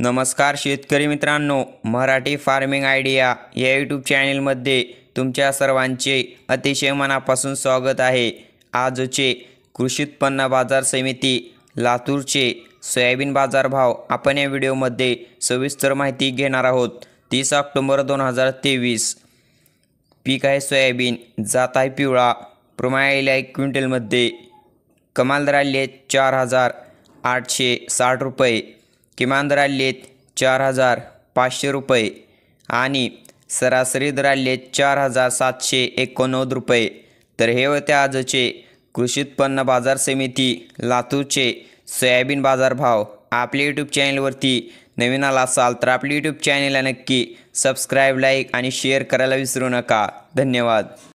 नमस्कार शेतकरी मित्रांनो मराठी फार्मिंग आयडिया या यूट्यूब चॅनेलमध्ये तुमच्या सर्वांचे अतिशय मनापासून स्वागत आहे आजचे कृषी उत्पन्न बाजार समिती लातूरचे सोयाबीन बाजारभाव आपण या व्हिडिओमध्ये सविस्तर माहिती घेणार आहोत तीस ऑक्टोंबर दोन हजार तेवीस पीक आहे सोयाबीन जात आहे पिवळा प्रमाण एक क्विंटलमध्ये कमाल दर चार हजार आठशे साठ रुपये किमान दरालेत चार हजार पाचशे रुपये आणि सरासरी दरालेत चार हजार सातशे एकोणनव्वद रुपये तर हे होते आजचे कृषी उत्पन्न बाजार समिती लातूरचे सोयाबीन बाजारभाव आपल्या यूट्यूब चॅनलवरती नवीन आला असाल तर आपल्या यूट्यूब चॅनेलला नक्की सबस्क्राईब लाईक आणि शेअर करायला विसरू नका धन्यवाद